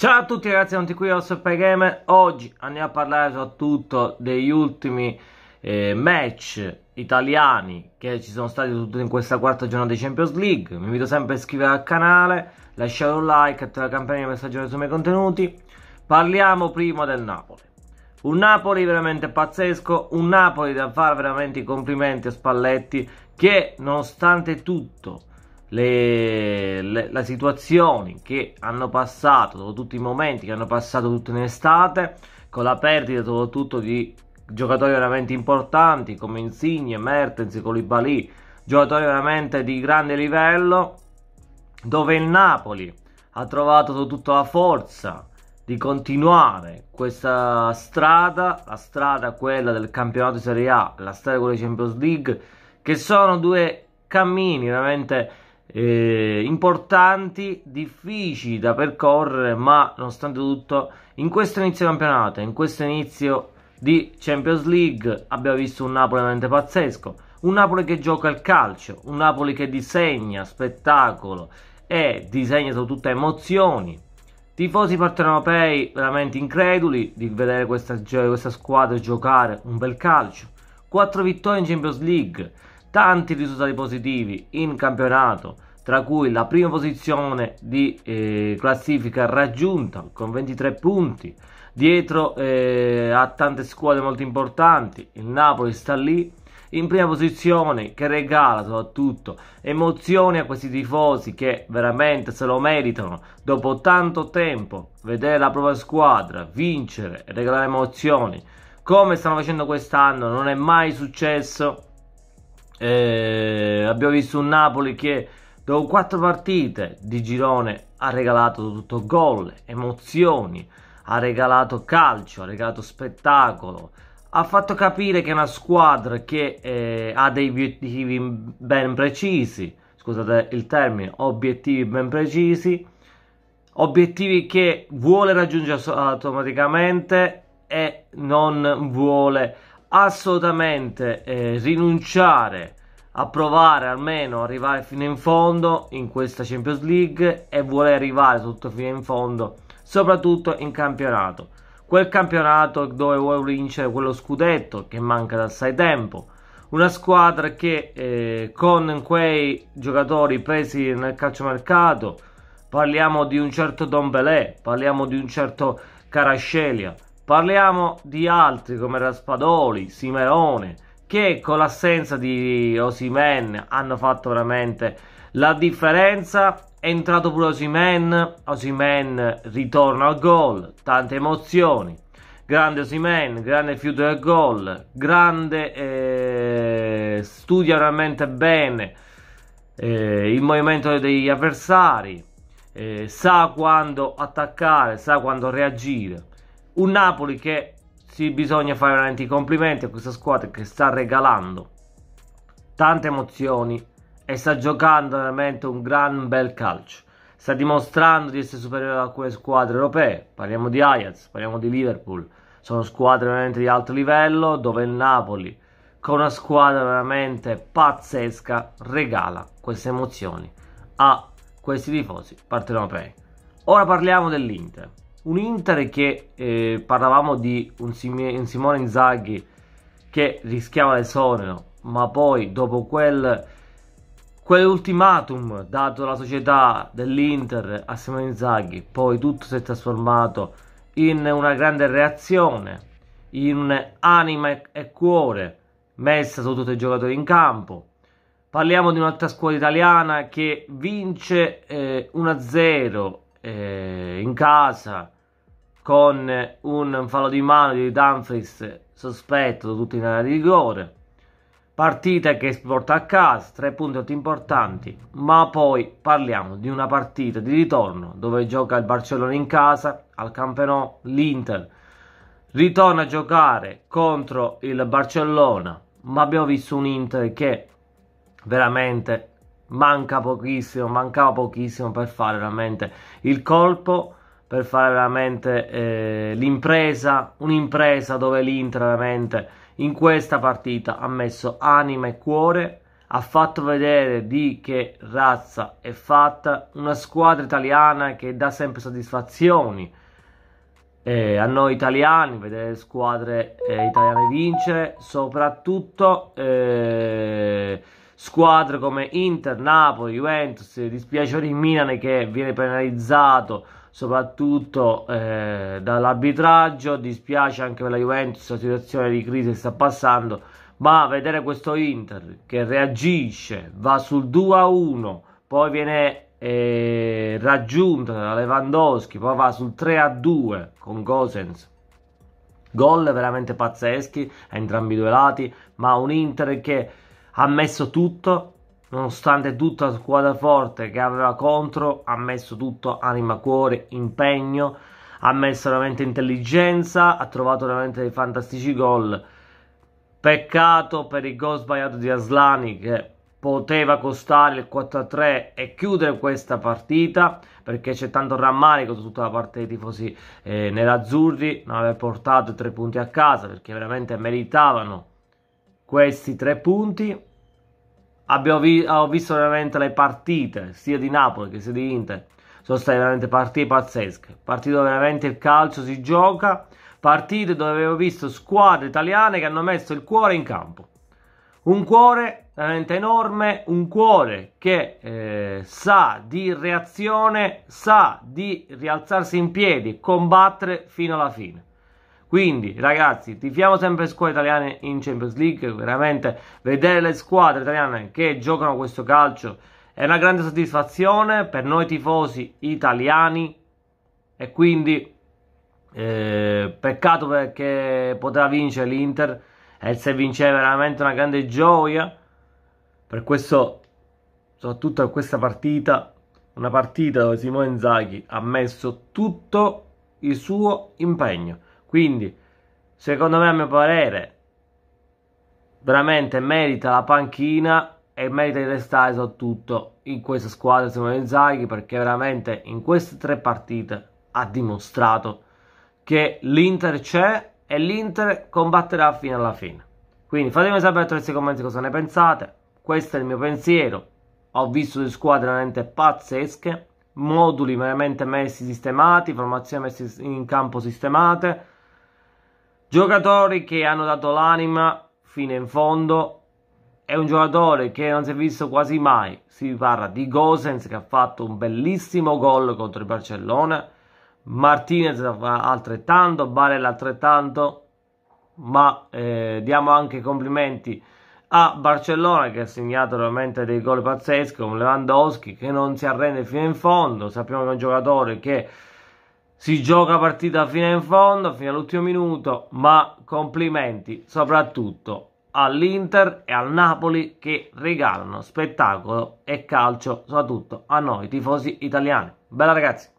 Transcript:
Ciao a tutti ragazzi, sono qui al Supergamer. Oggi andiamo a parlare soprattutto degli ultimi eh, match italiani che ci sono stati tutto in questa quarta giornata di Champions League. Vi invito sempre a iscrivervi al canale, lasciare un like, attivare la campanella per stagione sui miei contenuti. Parliamo prima del Napoli. Un Napoli veramente pazzesco, un Napoli da fare veramente i complimenti a Spalletti che nonostante tutto le, le, le situazioni che hanno passato, dopo tutti i momenti che hanno passato tutta l'estate, con la perdita soprattutto di giocatori veramente importanti come Insigne, Mertens, Colibali, giocatori veramente di grande livello, dove il Napoli ha trovato soprattutto la forza di continuare questa strada, la strada quella del campionato di Serie A, la strada quella di Champions League, che sono due cammini veramente eh, importanti, difficili da percorrere, ma nonostante tutto in questo inizio campionato, in questo inizio di Champions League abbiamo visto un Napoli veramente pazzesco, un Napoli che gioca il calcio, un Napoli che disegna spettacolo e disegna soprattutto emozioni. Tifosi partenopei veramente increduli di vedere questa, questa squadra giocare un bel calcio. 4 vittorie in Champions League, tanti risultati positivi in campionato, tra cui la prima posizione di eh, classifica raggiunta con 23 punti, dietro eh, a tante squadre molto importanti, il Napoli sta lì in prima posizione che regala soprattutto emozioni a questi tifosi che veramente se lo meritano dopo tanto tempo vedere la propria squadra vincere e regalare emozioni come stanno facendo quest'anno non è mai successo eh, abbiamo visto un Napoli che dopo quattro partite di girone ha regalato tutto gol, emozioni, ha regalato calcio, ha regalato spettacolo, ha fatto capire che è una squadra che eh, ha dei obiettivi ben precisi, scusate il termine, obiettivi ben precisi, obiettivi che vuole raggiungere automaticamente e non vuole assolutamente eh, rinunciare a provare almeno arrivare fino in fondo in questa Champions League e vuole arrivare tutto fino in fondo, soprattutto in campionato. Quel campionato dove vuole vincere quello scudetto che manca da assai tempo. Una squadra che eh, con quei giocatori presi nel calciomercato, parliamo di un certo Don Belé, parliamo di un certo Carascelia, Parliamo di altri come Raspadoli, Simerone, che con l'assenza di Osimen hanno fatto veramente la differenza. È entrato pure Osimen, Osimen ritorna al gol, tante emozioni. Grande Osimen, grande fiuto del gol, grande, eh, studia veramente bene eh, il movimento degli avversari, eh, sa quando attaccare, sa quando reagire. Un Napoli che si bisogna fare veramente i complimenti a questa squadra che sta regalando tante emozioni e sta giocando veramente un gran bel calcio. Sta dimostrando di essere superiore a quelle squadre europee. Parliamo di Ajax, parliamo di Liverpool. Sono squadre veramente di alto livello dove il Napoli, con una squadra veramente pazzesca, regala queste emozioni a questi tifosi partenopei. Ora parliamo dell'Inter un Inter che eh, parlavamo di un, Sime, un, Simone Inzaghi che rischiava l'esonero, ma poi dopo quel, quell'ultimatum dato dalla società dell'Inter a Simone Inzaghi, poi tutto si è trasformato in una grande reazione, in anima e, e cuore messa su tutti i giocatori in campo. Parliamo di un'altra squadra italiana che vince eh, 1-0 eh, in casa con un fallo di mano di Dumfries sospetto da tutti in area di rigore partita che porta a casa tre punti importanti ma poi parliamo di una partita di ritorno dove gioca il Barcellona in casa al Campenò l'Inter ritorna a giocare contro il Barcellona ma abbiamo visto un Inter che veramente manca pochissimo, mancava pochissimo per fare veramente il colpo, per fare veramente eh, l'impresa, un'impresa dove l'Inter veramente in questa partita ha messo anima e cuore, ha fatto vedere di che razza è fatta una squadra italiana che dà sempre soddisfazioni. Eh, a noi italiani vedere squadre eh, italiane vincere soprattutto eh, squadre come Inter, Napoli, Juventus, dispiacere in Milan che viene penalizzato soprattutto eh, dall'arbitraggio, dispiace anche per la Juventus la situazione di crisi che sta passando, ma vedere questo Inter che reagisce, va sul 2-1, poi viene eh, raggiunto da Lewandowski, poi va sul 3-2 con Gosens. Gol veramente pazzeschi a entrambi i due lati, ma un Inter che ha messo tutto, nonostante tutta la squadra forte che aveva contro, ha messo tutto anima, cuore, impegno, ha messo veramente intelligenza, ha trovato veramente dei fantastici gol. Peccato per il gol sbagliato di Aslani che poteva costare il 4-3 e chiudere questa partita perché c'è tanto rammarico da tutta la parte dei tifosi eh, nerazzurri non aver portato tre punti a casa perché veramente meritavano questi tre punti. Vi- ho visto veramente le partite sia di Napoli che sia di Inter. Sono state veramente partite pazzesche. Partite dove veramente il calcio si gioca. Partite dove avevo visto squadre italiane che hanno messo il cuore in campo. Un cuore veramente enorme, un cuore che eh, sa di reazione, sa di rialzarsi in piedi, combattere fino alla fine. Quindi, ragazzi, tifiamo sempre squadre italiane in Champions League. Veramente vedere le squadre italiane che giocano questo calcio è una grande soddisfazione per noi tifosi italiani. E quindi, eh, peccato perché poteva vincere l'Inter. E se vince è veramente una grande gioia. Per questo, soprattutto per questa partita, una partita dove Simone Inzaghi ha messo tutto il suo impegno quindi, secondo me, a mio parere, veramente merita la panchina e merita di restare soprattutto in questa squadra Simone Zaghi perché veramente in queste tre partite ha dimostrato che l'Inter c'è e l'Inter combatterà fino alla fine. Quindi fatemi sapere attraverso i commenti cosa ne pensate. Questo è il mio pensiero. Ho visto delle squadre veramente pazzesche, moduli veramente messi sistemati, formazioni messe in campo sistemate Giocatori che hanno dato l'anima fino in fondo. È un giocatore che non si è visto quasi mai. Si parla di Gosens che ha fatto un bellissimo gol contro il Barcellona. Martinez altrettanto, Barella altrettanto. Ma eh, diamo anche complimenti a Barcellona che ha segnato veramente dei gol pazzeschi con Lewandowski che non si arrende fino in fondo. Sappiamo che è un giocatore che si gioca partita fino in fondo, fino all'ultimo minuto, ma complimenti soprattutto all'Inter e al Napoli che regalano spettacolo e calcio soprattutto a noi tifosi italiani. Bella ragazzi!